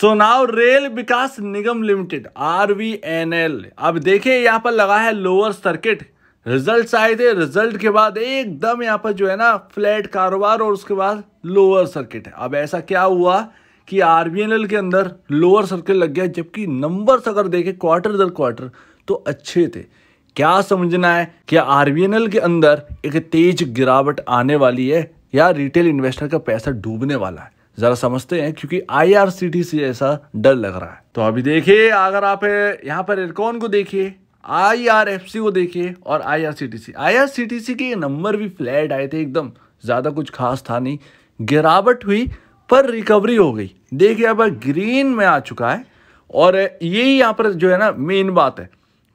सो now Rail Vikas Nigam limited R V N L अब देखिए यहाँ पर लगा है लोअर सर्किट रिजल्ट आए थे रिजल्ट के बाद एकदम यहाँ पर जो है ना फ्लैट कारोबार और उसके बाद लोअर सर्किट है अब ऐसा क्या हुआ कि आर एन एल के अंदर लोअर सर्किट लग गया जबकि नंबर्स अगर देखे क्वार्टर दर क्वार्टर तो अच्छे थे क्या समझना है कि आर वी एन एल के अंदर एक तेज गिरावट आने वाली है या रिटेल इन्वेस्टर का पैसा डूबने वाला है ज़रा समझते हैं क्योंकि आईआरसीटीसी ऐसा डर लग रहा है तो अभी देखिए अगर आप यहाँ पर एरकॉन को देखिए आईआरएफसी को देखिए और आईआरसीटीसी आईआरसीटीसी के नंबर भी फ्लैट आए थे एकदम ज़्यादा कुछ खास था नहीं गिरावट हुई पर रिकवरी हो गई देखिए अब ग्रीन में आ चुका है और यही यहाँ पर जो है ना मेन बात है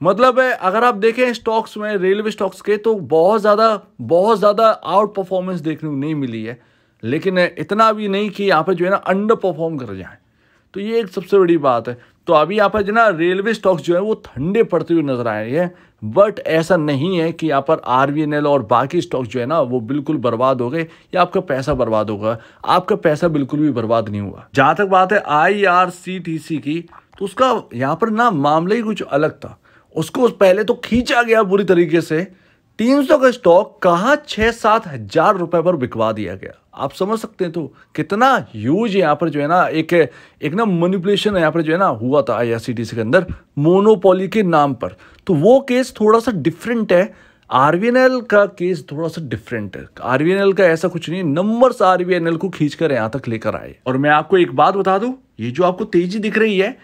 मतलब है अगर आप देखें स्टॉक्स में रेलवे स्टॉक्स के तो बहुत ज़्यादा बहुत ज़्यादा आउट परफॉर्मेंस देखने को नहीं मिली है लेकिन इतना भी नहीं कि यहाँ पर जो है ना अंडर परफॉर्म कर जाए तो ये एक सबसे बड़ी बात है तो अभी यहाँ पर जो ना रेलवे स्टॉक्स जो है वो ठंडे पड़ते हुए नजर आए हैं बट ऐसा नहीं है कि यहाँ पर आर और बाकी स्टॉक्स जो है ना वो बिल्कुल बर्बाद हो गए या आपका पैसा बर्बाद होगा आपका पैसा बिल्कुल भी बर्बाद नहीं हुआ जहाँ तक बात है आई की तो उसका यहाँ पर ना मामला ही कुछ अलग था उसको पहले तो खींचा गया बुरी तरीके से 300 का स्टॉक कहा छह सात हजार रुपए पर बिकवा दिया गया आप समझ सकते हैं तो कितना ह्यूज यहाँ पर जो है ना एक एक ना मनिपुलेशन यहाँ पर जो है ना हुआ था आईआरसीटीसी के अंदर मोनोपोली के नाम पर तो वो केस थोड़ा सा डिफरेंट है आरवीएनएल का केस थोड़ा सा डिफरेंट है आरवीएनएल का ऐसा कुछ नहीं एन आरवीएनएल को खींचकर यहाँ तक लेकर आए और मैं आपको एक बात बता दू ये जो आपको तेजी दिख रही है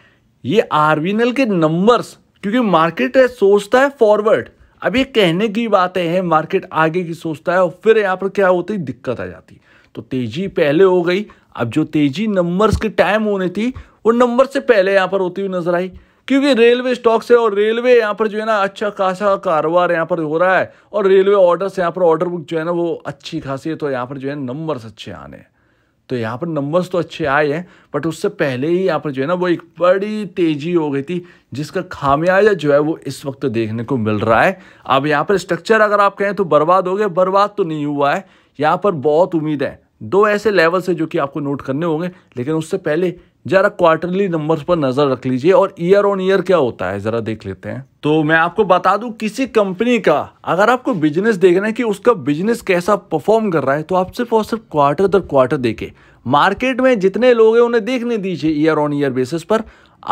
ये आरवीएनएल के नंबर क्योंकि मार्केट सोचता है फॉरवर्ड अब ये कहने की बातें हैं मार्केट आगे की सोचता है और फिर यहाँ पर क्या होती है दिक्कत आ जाती तो तेजी पहले हो गई अब जो तेजी नंबर्स के टाइम होने थी वो नंबर से पहले यहाँ पर होती हुई नजर आई क्योंकि रेलवे स्टॉक्स है और रेलवे यहाँ पर जो है ना अच्छा खासा कारोबार यहाँ पर हो रहा है और रेलवे ऑर्डर से यहाँ पर ऑर्डर बुक जो है ना वो अच्छी खासी है तो यहाँ पर जो है नंबर्स अच्छे आने हैं तो यहाँ पर नंबर्स तो अच्छे आए हैं बट उससे पहले ही यहाँ पर जो है ना वो एक बड़ी तेज़ी हो गई थी जिसका खामियाजा जो है वो इस वक्त देखने को मिल रहा है अब यहाँ पर स्ट्रक्चर अगर आप कहें तो बर्बाद हो गया बर्बाद तो नहीं हुआ है यहाँ पर बहुत उम्मीद है दो ऐसे लेवल्स है जो कि आपको नोट करने होंगे लेकिन उससे पहले जरा क्वार्टरली नंबर्स पर नजर रख लीजिए और ईयर ऑन ईयर क्या होता है जरा देख लेते हैं तो मैं आपको बता दूं किसी कंपनी का अगर आपको बिजनेस देखना है कि उसका बिजनेस कैसा परफॉर्म कर रहा है तो आप सिर्फ और सिर्फ क्वार्टर दर क्वार्टर देखे मार्केट में जितने लोग हैं उन्हें देखने दीजिए ईयर ऑन ईयर बेसिस पर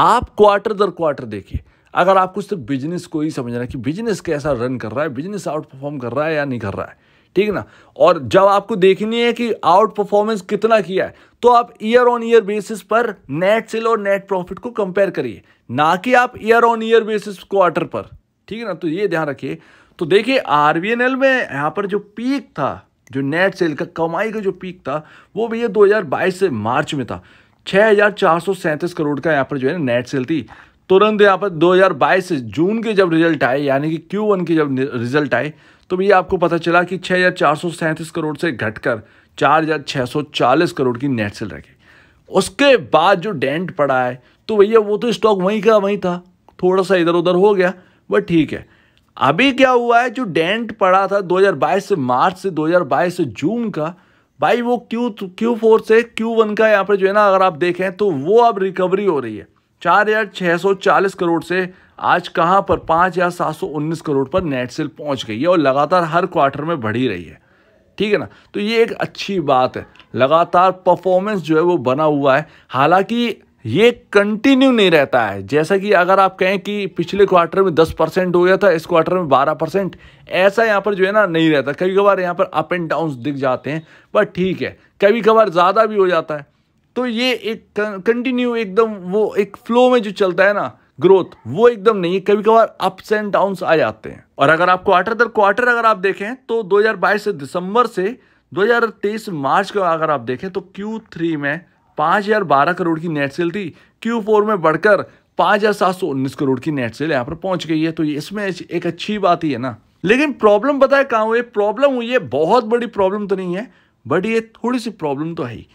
आप क्वार्टर दर क्वार्टर देखिए अगर आपको सिर्फ बिजनेस को ही समझना है कि बिजनेस कैसा रन कर रहा है बिजनेस आउट परफॉर्म कर रहा है या नहीं कर रहा है ठीक है ना और जब आपको देखनी है कि आउट परफॉर्मेंस कितना किया है तो आप ईयर ऑन ईयर बेसिस पर नेट सेल और नेट प्रॉफिट को कंपेयर करिए ना कि आप year on year basis quarter पर ठीक है ना तो ये ध्यान रखिए तो देखिए आर में यहाँ पर जो पीक था जो नेट सेल का कमाई का जो पीक था वो भैया दो से मार्च में था छः करोड़ का यहाँ पर जो है नेट सेल थी तुरंत यहाँ पर 2022 से जून के जब रिजल्ट आए यानी कि Q1 के जब रिजल्ट आए तो ये आपको पता चला कि छः हज़ार चार सौ सैंतीस करोड़ से घटकर चार हज़ार छः सौ चालीस करोड़ की नेट सेल रखी उसके बाद जो डेंट पड़ा है तो भैया वो तो स्टॉक वहीं का वहीं था थोड़ा सा इधर उधर हो गया बट ठीक है अभी क्या हुआ है जो डेंट पड़ा था 2022 से मार्च से 2022 से जून का भाई वो क्यू क्यू फोर से क्यू वन का यहाँ पर जो है ना अगर आप देखें तो वो अब रिकवरी हो रही है चार हजार छः सौ चालीस करोड़ से आज कहाँ पर पाँच हजार सात सौ उन्नीस करोड़ पर नेट सेल पहुँच गई है और लगातार हर क्वार्टर में बढ़ी रही है ठीक है ना तो ये एक अच्छी बात है लगातार परफॉर्मेंस जो है वो बना हुआ है हालांकि ये कंटिन्यू नहीं रहता है जैसा कि अगर आप कहें कि पिछले क्वार्टर में 10 परसेंट हो गया था इस क्वार्टर में 12 परसेंट ऐसा यहाँ पर जो है ना नहीं रहता कभी कभार यहाँ पर अप एंड डाउन दिख जाते हैं बट ठीक है कभी कभार ज़्यादा भी हो जाता है तो ये एक कंटिन्यू एकदम वो एक फ्लो में जो चलता है ना ग्रोथ वो एकदम नहीं है कभी कभार अप्स एंड डाउन आ जाते हैं और अगर आप क्वार्टर दर क्वार्टर अगर आप देखें तो 2022 से दिसंबर से 2023 मार्च का अगर आप देखें तो Q3 में पाँच हज़ार बारह करोड़ की नेट सेल थी Q4 में बढ़कर पाँच हज़ार सात सौ उन्नीस करोड़ की नेट सेल यहाँ पर पहुंच गई है तो इसमें एक अच्छी बात ही है ना लेकिन प्रॉब्लम बताए कहाँ हुई प्रॉब्लम हुई है बहुत बड़ी प्रॉब्लम तो नहीं है बट ये थोड़ी सी प्रॉब्लम तो है ही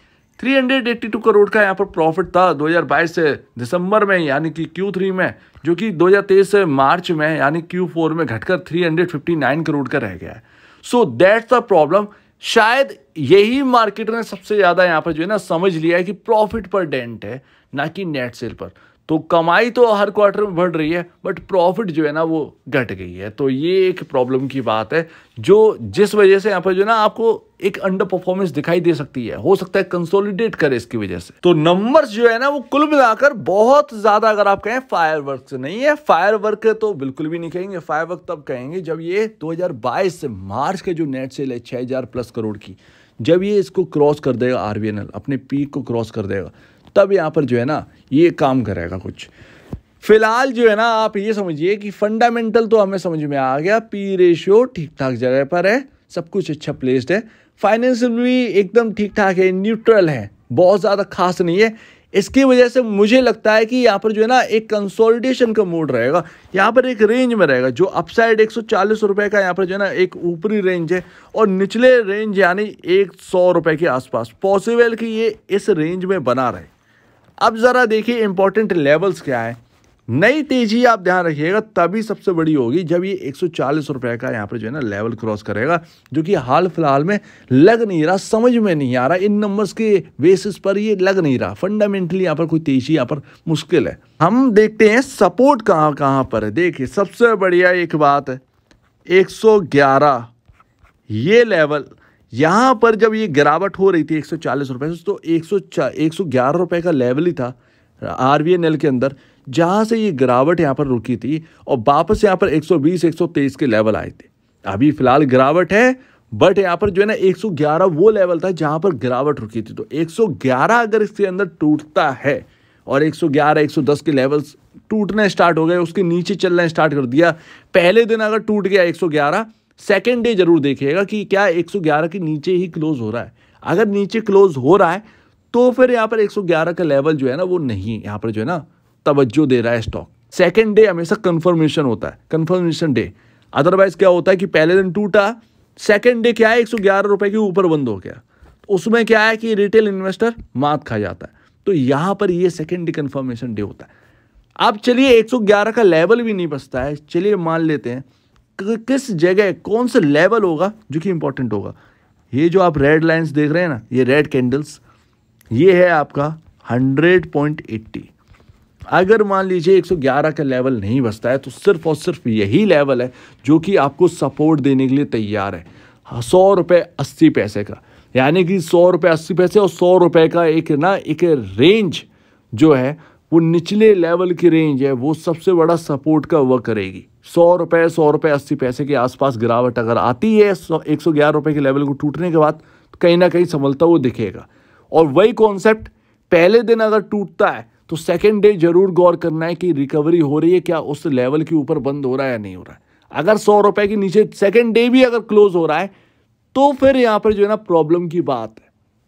382 करोड़ का यहाँ पर प्रॉफिट था 2022 से दिसंबर में यानी कि Q3 में जो कि 2023 से मार्च में यानी Q4 में घटकर 359 करोड़ का रह गया है सो दैट्स द प्रॉब्लम शायद यही मार्केट ने सबसे ज़्यादा यहाँ पर जो है ना समझ लिया है कि प्रॉफिट पर डेंट है ना कि नेट सेल पर तो कमाई तो हर क्वार्टर में बढ़ रही है बट प्रॉफिट जो है ना वो घट गई है तो ये एक प्रॉब्लम की बात है जो जिस वजह से यहाँ पर जो है ना आपको एक अंडर परफॉर्मेंस दिखाई दे सकती है हो सकता है कंसोलिडेट करे इसकी वजह से तो नंबर्स जो है ना वो कुल मिलाकर बहुत ज्यादा अगर आप कहें फायर वर्क नहीं है फायर वर्क तो बिल्कुल भी नहीं कहेंगे फायर वर्क तब कहेंगे जब ये दो से मार्च के जो नेट सेल है छह प्लस करोड़ की जब ये इसको क्रॉस कर देगा आरबीएनएल अपने पीक को क्रॉस कर देगा तब यहाँ पर जो है ना ये काम करेगा कुछ फिलहाल जो है ना आप ये समझिए कि फंडामेंटल तो हमें समझ में आ गया पी रेशियो ठीक ठाक जगह पर है सब कुछ अच्छा प्लेस्ड है फाइनेंशियल भी एकदम ठीक ठाक है न्यूट्रल है बहुत ज़्यादा खास नहीं है इसकी वजह से मुझे लगता है कि यहाँ पर जो है ना एक कंसोलिडेशन का मोड रहेगा यहाँ पर एक रेंज में रहेगा जो अपसाइड एक सौ का यहाँ पर जो है ना एक ऊपरी रेंज है और निचले रेंज यानी एक सौ के आसपास पॉसिबल कि ये इस रेंज में बना रहे अब ज़रा देखिए इंपॉर्टेंट लेवल्स क्या है नई तेजी आप ध्यान रखिएगा तभी सबसे बड़ी होगी जब ये एक सौ का यहाँ पर जो है ना लेवल क्रॉस करेगा जो कि हाल फिलहाल में लग नहीं रहा समझ में नहीं आ रहा इन नंबर्स के बेसिस पर ये लग नहीं रहा फंडामेंटली यहाँ पर कोई तेजी यहाँ पर मुश्किल है हम देखते हैं सपोर्ट कहाँ कहाँ पर है देखिए सबसे बढ़िया एक बात है एक ये लेवल यहाँ पर जब ये गिरावट हो रही थी एक सौ चालीस रुपये से तो एक सौ एक सौ ग्यारह रुपये का लेवल ही था आर वी एन एल के अंदर जहाँ से ये गिरावट यहाँ पर रुकी थी और वापस यहाँ पर 120 123 के लेवल आए थे अभी फ़िलहाल गिरावट है बट यहाँ पर जो है ना 111 वो लेवल था जहाँ पर गिरावट रुकी थी तो 111 अगर इसके अंदर टूटता है और 111 110 के लेवल्स टूटना स्टार्ट हो गए उसके नीचे चलना स्टार्ट कर दिया पहले दिन अगर टूट गया 111 सेकेंड डे जरूर देखिएगा कि क्या 111 के नीचे ही क्लोज हो रहा है अगर नीचे क्लोज हो रहा है तो फिर यहाँ पर 111 का लेवल जो है ना वो नहीं यहाँ पर जो है ना तवज्जो दे रहा है स्टॉक सेकेंड डे हमेशा कन्फर्मेशन होता है कन्फर्मेशन डे अदरवाइज क्या होता है कि पहले दिन टूटा सेकेंड डे क्या है एक रुपए के ऊपर बंद हो गया उसमें क्या है कि रिटेल इन्वेस्टर मात खा जाता है तो यहाँ पर ये सेकेंड डे कन्फर्मेशन डे होता है अब चलिए 111 का लेवल भी नहीं बचता है चलिए मान लेते हैं किस जगह कौन सा लेवल होगा जो कि इंपॉर्टेंट होगा ये जो आप रेड लाइन्स देख रहे हैं ना ये रेड कैंडल्स ये है आपका हंड्रेड पॉइंट एट्टी अगर मान लीजिए 111 का लेवल नहीं बसता है तो सिर्फ और सिर्फ यही लेवल है जो कि आपको सपोर्ट देने के लिए तैयार है हाँ, सौ रुपये अस्सी पैसे का यानी कि सौ रुपये अस्सी पैसे और सौ रुपये का एक ना एक रेंज जो है वो निचले लेवल की रेंज है वो सबसे बड़ा सपोर्ट का वह करेगी सौ रुपये सौ रुपये अस्सी पैसे के आसपास गिरावट अगर आती है सौ एक सौ ग्यारह रुपये के लेवल को टूटने के बाद तो कहीं ना कहीं संभलता हुआ दिखेगा और वही कॉन्सेप्ट पहले दिन अगर टूटता है तो सेकेंड डे जरूर गौर करना है कि रिकवरी हो रही है क्या उस लेवल के ऊपर बंद हो रहा है या नहीं हो रहा है अगर सौ रुपये के नीचे सेकेंड डे भी अगर क्लोज हो रहा है तो फिर यहाँ पर जो है ना प्रॉब्लम की बात है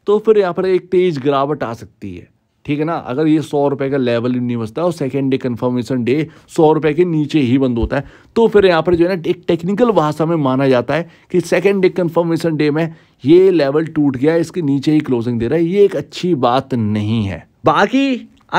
तो फिर यहाँ पर एक तेज गिरावट आ सकती है ठीक है ना अगर ये सौ रुपए का लेवल ही नहीं बचता और सेकेंड डे कन्फर्मेशन डे सौ रुपए के नीचे ही बंद होता है तो फिर यहाँ पर जो है ना एक टेक्निकल भाषा में माना जाता है कि सेकेंड डे कन्फर्मेशन डे में ये लेवल टूट गया इसके नीचे ही क्लोजिंग दे रहा है ये एक अच्छी बात नहीं है बाकी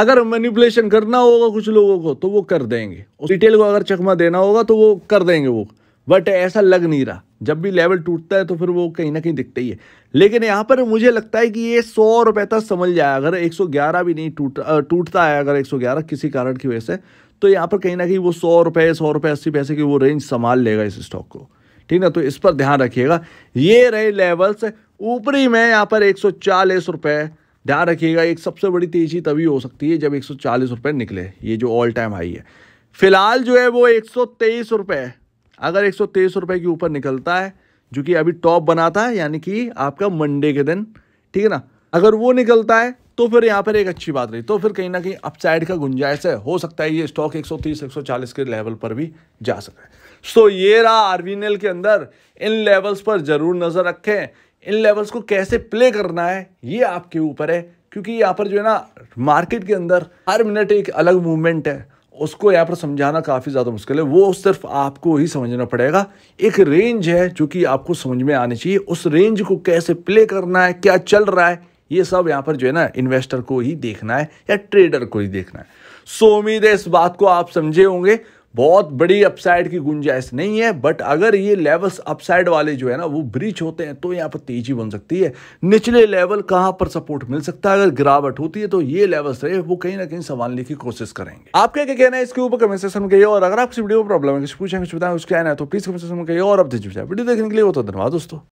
अगर मैनिपुलेशन करना होगा कुछ लोगों को तो वो कर देंगे डिटेल को अगर चकमा देना होगा तो वो कर देंगे वो बट ऐसा लग नहीं रहा जब भी लेवल टूटता है तो फिर वो कहीं ना कहीं दिखता ही है लेकिन यहाँ पर मुझे लगता है कि ये सौ रुपये तक समझ जाए अगर 111 भी नहीं टूट टूटता है अगर 111 किसी कारण की वजह से तो यहाँ पर कहीं ना कहीं वो सौ रुपये सौ रुपये अस्सी पैसे की वो रेंज संभाल लेगा इस स्टॉक को ठीक ना तो इस पर ध्यान रखिएगा ये रहे लेवल्स ऊपरी में यहाँ पर एक सौ ध्यान रखिएगा एक सबसे बड़ी तेजी तभी हो सकती है जब एक सौ निकले ये जो ऑल टाइम हाई है फिलहाल जो है वो एक सौ अगर एक सौ के ऊपर निकलता है जो कि अभी टॉप बनाता है यानी कि आपका मंडे के दिन ठीक है ना अगर वो निकलता है तो फिर यहाँ पर एक अच्छी बात रही तो फिर कहीं ना कहीं अपसाइड का गुंजाइश है हो सकता है ये स्टॉक 130 140 के लेवल पर भी जा है सो so, ये रहा आरवीएनएल के अंदर इन लेवल्स पर जरूर नज़र रखें इन लेवल्स को कैसे प्ले करना है ये आपके ऊपर है क्योंकि यहाँ पर जो है ना मार्केट के अंदर हर मिनट एक अलग मूवमेंट है उसको यहाँ पर समझाना काफ़ी ज़्यादा मुश्किल है वो सिर्फ आपको ही समझना पड़ेगा एक रेंज है जो कि आपको समझ में आनी चाहिए उस रेंज को कैसे प्ले करना है क्या चल रहा है ये सब यहाँ पर जो है ना इन्वेस्टर को ही देखना है या ट्रेडर को ही देखना है सो उम्मीद है इस बात को आप समझे होंगे बहुत बड़ी अपसाइड की गुंजाइश नहीं है बट अगर ये लेवल्स अपसाइड वाले जो है ना वो ब्रीच होते हैं तो यहाँ पर तेजी बन सकती है निचले लेवल कहाँ पर सपोर्ट मिल सकता है अगर गिरावट होती है तो ये लेवल्स रहे वो कहीं ना कहीं संभालने की कोशिश करेंगे आपका क्या कहना है इसके ऊपर कमेंट सेक्शन में कहिए और अगर आपकी वीडियो में प्रॉब्लम है कुछ पूछें कुछ बताएं उसके कहना है तो प्लीज कमेंट सेक्शन में कहिए और आप वीडियो देखने के लिए वो तो धन्यवाद दोस्तों